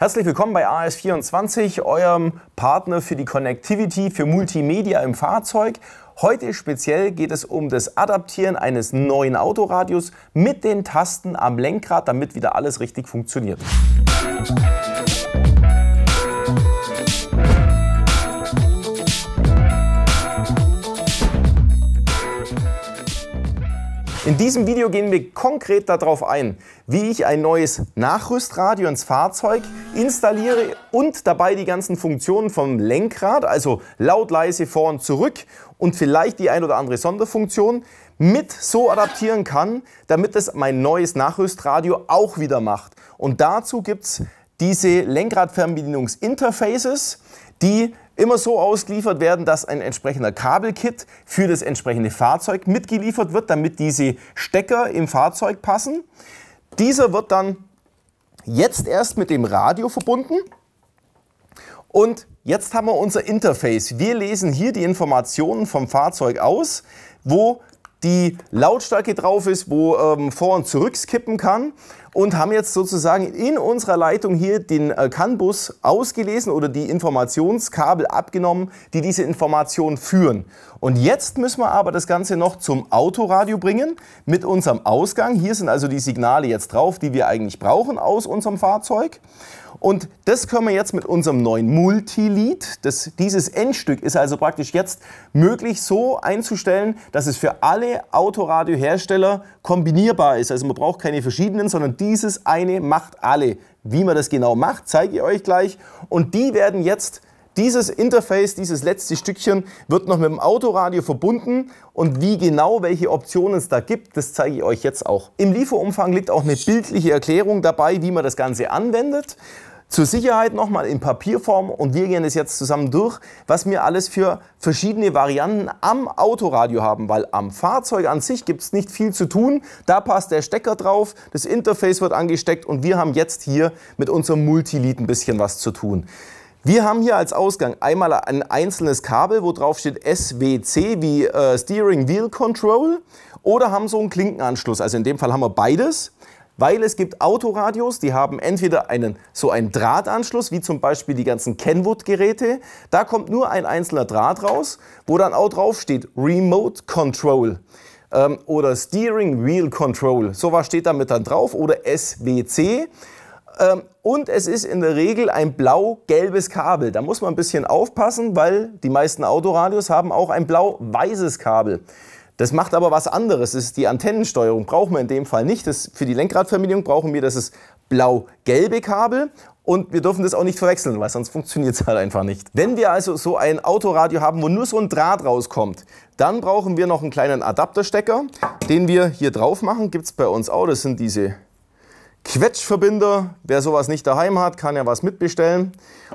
Herzlich willkommen bei AS24, eurem Partner für die Connectivity, für Multimedia im Fahrzeug. Heute speziell geht es um das Adaptieren eines neuen Autoradios mit den Tasten am Lenkrad, damit wieder alles richtig funktioniert. In diesem Video gehen wir konkret darauf ein, wie ich ein neues Nachrüstradio ins Fahrzeug installiere und dabei die ganzen Funktionen vom Lenkrad, also laut, leise, vor und zurück und vielleicht die ein oder andere Sonderfunktion mit so adaptieren kann, damit es mein neues Nachrüstradio auch wieder macht. Und dazu gibt es diese Lenkradfernbedienungsinterfaces, die immer so ausgeliefert werden, dass ein entsprechender Kabelkit für das entsprechende Fahrzeug mitgeliefert wird, damit diese Stecker im Fahrzeug passen. Dieser wird dann jetzt erst mit dem Radio verbunden. Und jetzt haben wir unser Interface. Wir lesen hier die Informationen vom Fahrzeug aus, wo die Lautstärke drauf ist, wo ähm, vor- und zurückskippen kann und haben jetzt sozusagen in unserer Leitung hier den äh, CAN-Bus ausgelesen oder die Informationskabel abgenommen, die diese Informationen führen. Und jetzt müssen wir aber das Ganze noch zum Autoradio bringen mit unserem Ausgang. Hier sind also die Signale jetzt drauf, die wir eigentlich brauchen aus unserem Fahrzeug. Und das können wir jetzt mit unserem neuen Multilied, das, dieses Endstück ist also praktisch jetzt möglich so einzustellen, dass es für alle Autoradiohersteller kombinierbar ist. Also man braucht keine verschiedenen, sondern dieses eine macht alle. Wie man das genau macht, zeige ich euch gleich. Und die werden jetzt, dieses Interface, dieses letzte Stückchen, wird noch mit dem Autoradio verbunden. Und wie genau, welche Optionen es da gibt, das zeige ich euch jetzt auch. Im Lieferumfang liegt auch eine bildliche Erklärung dabei, wie man das Ganze anwendet. Zur Sicherheit nochmal in Papierform und wir gehen es jetzt zusammen durch, was wir alles für verschiedene Varianten am Autoradio haben, weil am Fahrzeug an sich gibt es nicht viel zu tun. Da passt der Stecker drauf, das Interface wird angesteckt und wir haben jetzt hier mit unserem Multilid ein bisschen was zu tun. Wir haben hier als Ausgang einmal ein einzelnes Kabel, wo drauf steht SWC wie äh, Steering Wheel Control oder haben so einen Klinkenanschluss. Also in dem Fall haben wir beides weil es gibt Autoradios, die haben entweder einen so einen Drahtanschluss, wie zum Beispiel die ganzen Kenwood-Geräte. Da kommt nur ein einzelner Draht raus, wo dann auch drauf steht Remote Control ähm, oder Steering Wheel Control. So was steht damit dann drauf oder SWC. Ähm, und es ist in der Regel ein blau-gelbes Kabel. Da muss man ein bisschen aufpassen, weil die meisten Autoradios haben auch ein blau-weißes Kabel. Das macht aber was anderes. Das ist die Antennensteuerung brauchen wir in dem Fall nicht. Das, für die Lenkradvermediung brauchen wir das blau-gelbe Kabel und wir dürfen das auch nicht verwechseln, weil sonst funktioniert es halt einfach nicht. Wenn wir also so ein Autoradio haben, wo nur so ein Draht rauskommt, dann brauchen wir noch einen kleinen Adapterstecker, den wir hier drauf machen. Gibt es bei uns auch. Das sind diese Quetschverbinder. Wer sowas nicht daheim hat, kann ja was mitbestellen.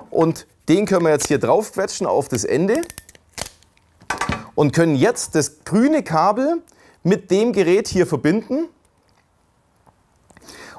Und den können wir jetzt hier drauf quetschen auf das Ende und können jetzt das grüne Kabel mit dem Gerät hier verbinden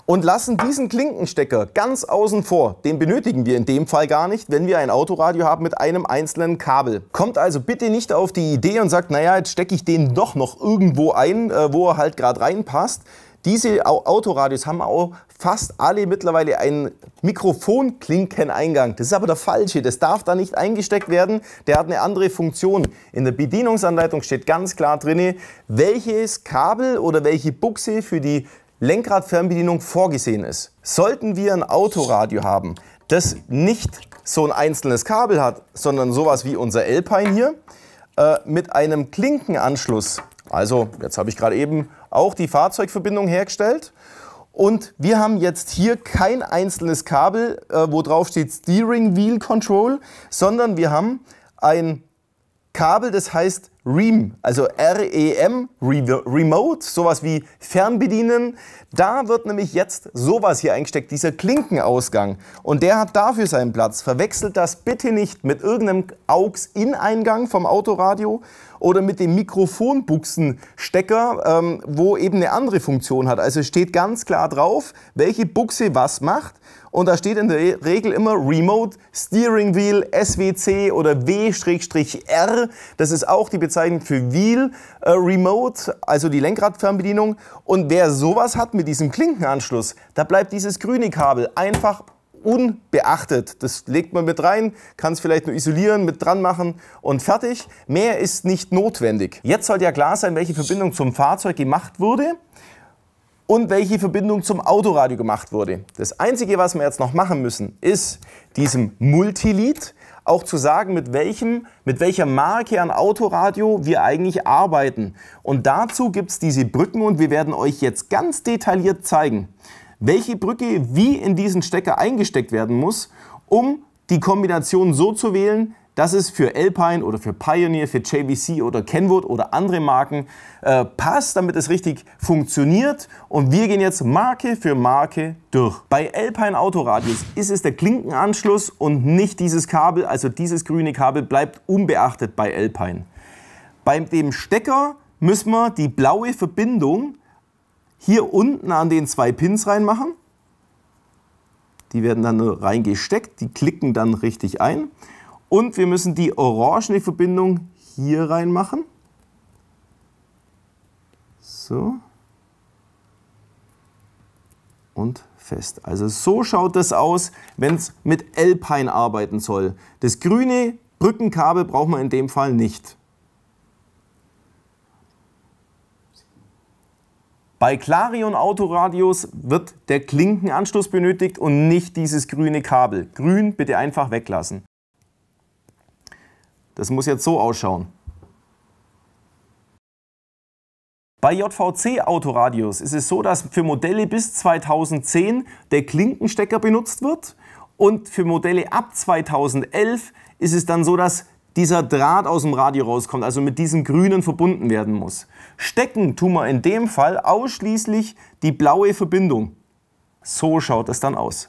und lassen diesen Klinkenstecker ganz außen vor. Den benötigen wir in dem Fall gar nicht, wenn wir ein Autoradio haben mit einem einzelnen Kabel. Kommt also bitte nicht auf die Idee und sagt, naja, jetzt stecke ich den doch noch irgendwo ein, äh, wo er halt gerade reinpasst, diese Autoradios haben auch fast alle mittlerweile einen Mikrofonklinkeneingang. Das ist aber der falsche, das darf da nicht eingesteckt werden, der hat eine andere Funktion. In der Bedienungsanleitung steht ganz klar drin, welches Kabel oder welche Buchse für die Lenkradfernbedienung vorgesehen ist. Sollten wir ein Autoradio haben, das nicht so ein einzelnes Kabel hat, sondern sowas wie unser Alpine hier, äh, mit einem Klinkenanschluss, also jetzt habe ich gerade eben auch die Fahrzeugverbindung hergestellt. Und wir haben jetzt hier kein einzelnes Kabel, äh, wo drauf steht Steering Wheel Control, sondern wir haben ein Kabel, das heißt REM, also e R-E-M, Remote, sowas wie Fernbedienen. Da wird nämlich jetzt sowas hier eingesteckt, dieser Klinkenausgang. Und der hat dafür seinen Platz. Verwechselt das bitte nicht mit irgendeinem AUX-In-Eingang vom Autoradio oder mit dem Mikrofonbuchsenstecker, ähm, wo eben eine andere Funktion hat. Also steht ganz klar drauf, welche Buchse was macht. Und da steht in der Regel immer Remote Steering Wheel, SWC oder W-R. Das ist auch die Bezeichnung für Wheel äh, Remote, also die Lenkradfernbedienung. Und wer sowas hat mit diesem Klinkenanschluss, da bleibt dieses grüne Kabel einfach unbeachtet. Das legt man mit rein, kann es vielleicht nur isolieren, mit dran machen und fertig. Mehr ist nicht notwendig. Jetzt sollte ja klar sein, welche Verbindung zum Fahrzeug gemacht wurde und welche Verbindung zum Autoradio gemacht wurde. Das Einzige, was wir jetzt noch machen müssen, ist diesem Multilied auch zu sagen, mit, welchem, mit welcher Marke an Autoradio wir eigentlich arbeiten. Und dazu gibt es diese Brücken und wir werden euch jetzt ganz detailliert zeigen, welche Brücke wie in diesen Stecker eingesteckt werden muss, um die Kombination so zu wählen, das ist für Alpine oder für Pioneer, für JVC oder Kenwood oder andere Marken äh, passt, damit es richtig funktioniert. Und wir gehen jetzt Marke für Marke durch. Bei Alpine Autoradius ist es der Klinkenanschluss und nicht dieses Kabel, also dieses grüne Kabel bleibt unbeachtet bei Alpine. Bei dem Stecker müssen wir die blaue Verbindung hier unten an den zwei Pins reinmachen. Die werden dann reingesteckt, die klicken dann richtig ein. Und wir müssen die orangene Verbindung hier reinmachen. So. Und fest. Also so schaut das aus, wenn es mit Alpine arbeiten soll. Das grüne Brückenkabel braucht man in dem Fall nicht. Bei Clarion Autoradios wird der Klinkenanschluss benötigt und nicht dieses grüne Kabel. Grün bitte einfach weglassen. Das muss jetzt so ausschauen. Bei JVC Autoradios ist es so, dass für Modelle bis 2010 der Klinkenstecker benutzt wird und für Modelle ab 2011 ist es dann so, dass dieser Draht aus dem Radio rauskommt, also mit diesem grünen verbunden werden muss. Stecken tun wir in dem Fall ausschließlich die blaue Verbindung. So schaut es dann aus.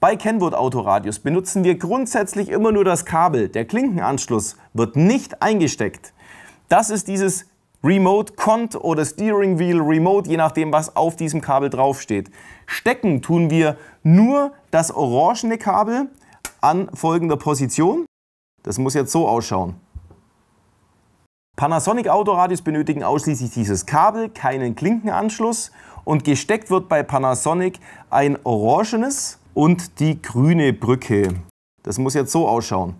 Bei Kenwood Autoradios benutzen wir grundsätzlich immer nur das Kabel. Der Klinkenanschluss wird nicht eingesteckt. Das ist dieses Remote Cont oder Steering Wheel Remote, je nachdem, was auf diesem Kabel draufsteht. Stecken tun wir nur das orangene Kabel an folgender Position. Das muss jetzt so ausschauen. Panasonic Autoradios benötigen ausschließlich dieses Kabel, keinen Klinkenanschluss und gesteckt wird bei Panasonic ein orangenes und die grüne Brücke. Das muss jetzt so ausschauen.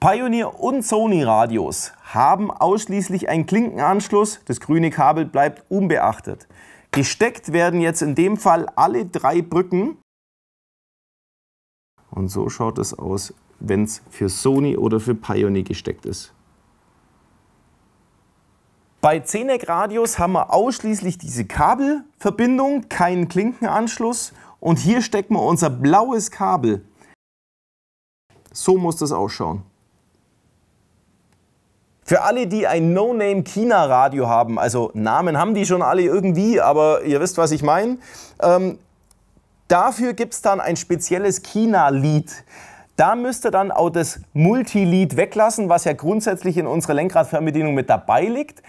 Pioneer und Sony Radios haben ausschließlich einen Klinkenanschluss. Das grüne Kabel bleibt unbeachtet. Gesteckt werden jetzt in dem Fall alle drei Brücken. Und so schaut es aus, wenn es für Sony oder für Pioneer gesteckt ist. Bei 10 e Radios haben wir ausschließlich diese Kabelverbindung, keinen Klinkenanschluss und hier stecken wir unser blaues Kabel. So muss das ausschauen. Für alle, die ein No-Name-China-Radio haben, also Namen haben die schon alle irgendwie, aber ihr wisst, was ich meine, ähm, dafür gibt es dann ein spezielles China-Lied. Da müsst ihr dann auch das Multi-Lead weglassen, was ja grundsätzlich in unserer Lenkradfernbedienung mit dabei liegt.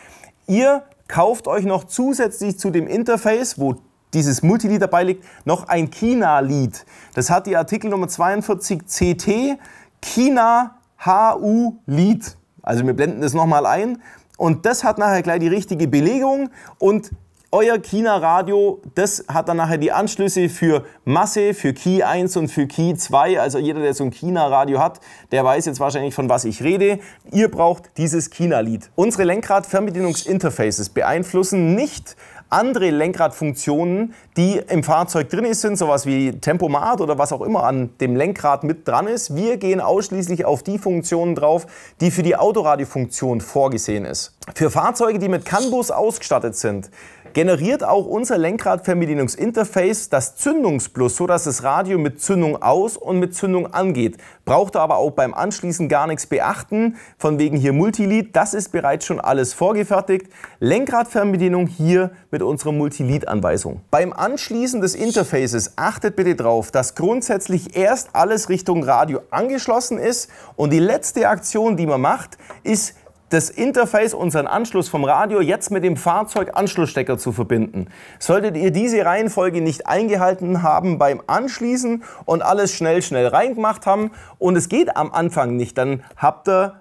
Ihr kauft euch noch zusätzlich zu dem Interface, wo dieses Multilied dabei liegt, noch ein china lead Das hat die Artikelnummer 42 CT China HU Lead. Also wir blenden das nochmal ein. Und das hat nachher gleich die richtige Belegung und euer China-Radio, das hat dann nachher die Anschlüsse für Masse, für Key 1 und für Key 2. Also jeder, der so ein China-Radio hat, der weiß jetzt wahrscheinlich, von was ich rede. Ihr braucht dieses China-Lied. Unsere Lenkrad-Fernbedienungsinterfaces beeinflussen nicht andere Lenkradfunktionen, die im Fahrzeug drin sind, sowas wie Tempomat oder was auch immer an dem Lenkrad mit dran ist. Wir gehen ausschließlich auf die Funktionen drauf, die für die Autoradiofunktion vorgesehen ist. Für Fahrzeuge, die mit CAN-Bus ausgestattet sind, generiert auch unser Lenkradfernbedienungsinterface das Zündungsplus, sodass das Radio mit Zündung aus und mit Zündung angeht. Braucht aber auch beim Anschließen gar nichts beachten, von wegen hier Multilead, das ist bereits schon alles vorgefertigt. Lenkradfernbedienung hier mit unserer multilead anweisung Beim Anschließen des Interfaces achtet bitte darauf, dass grundsätzlich erst alles Richtung Radio angeschlossen ist und die letzte Aktion, die man macht, ist das Interface, unseren Anschluss vom Radio, jetzt mit dem Fahrzeuganschlussstecker zu verbinden. Solltet ihr diese Reihenfolge nicht eingehalten haben beim Anschließen und alles schnell, schnell reingemacht haben und es geht am Anfang nicht, dann habt ihr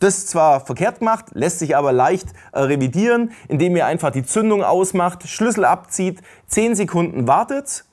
das zwar verkehrt gemacht, lässt sich aber leicht äh, revidieren, indem ihr einfach die Zündung ausmacht, Schlüssel abzieht, 10 Sekunden wartet,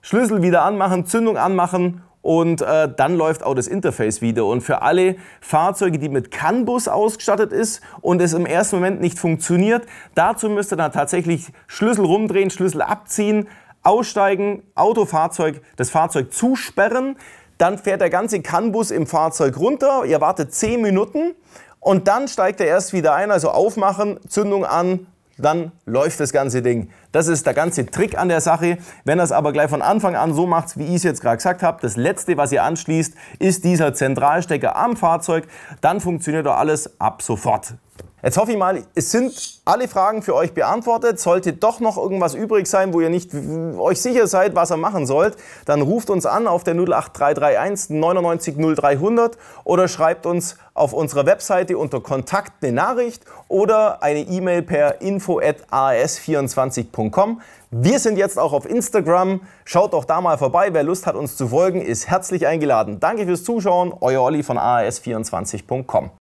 Schlüssel wieder anmachen, Zündung anmachen und äh, dann läuft auch das Interface wieder. Und für alle Fahrzeuge, die mit CAN-Bus ausgestattet ist und es im ersten Moment nicht funktioniert, dazu müsst ihr dann tatsächlich Schlüssel rumdrehen, Schlüssel abziehen, aussteigen, Autofahrzeug, das Fahrzeug zusperren. Dann fährt der ganze CAN-Bus im Fahrzeug runter, ihr wartet 10 Minuten und dann steigt er erst wieder ein, also aufmachen, Zündung an, dann läuft das ganze Ding. Das ist der ganze Trick an der Sache. Wenn ihr es aber gleich von Anfang an so macht, wie ich es jetzt gerade gesagt habe, das letzte, was ihr anschließt, ist dieser Zentralstecker am Fahrzeug, dann funktioniert doch alles ab sofort. Jetzt hoffe ich mal, es sind alle Fragen für euch beantwortet. Sollte doch noch irgendwas übrig sein, wo ihr nicht euch sicher seid, was ihr machen sollt, dann ruft uns an auf der 08331 99 0300 oder schreibt uns auf unserer Webseite unter Kontakt eine Nachricht oder eine E-Mail per info at as 24com Wir sind jetzt auch auf Instagram. Schaut doch da mal vorbei. Wer Lust hat, uns zu folgen, ist herzlich eingeladen. Danke fürs Zuschauen. Euer Olli von as 24com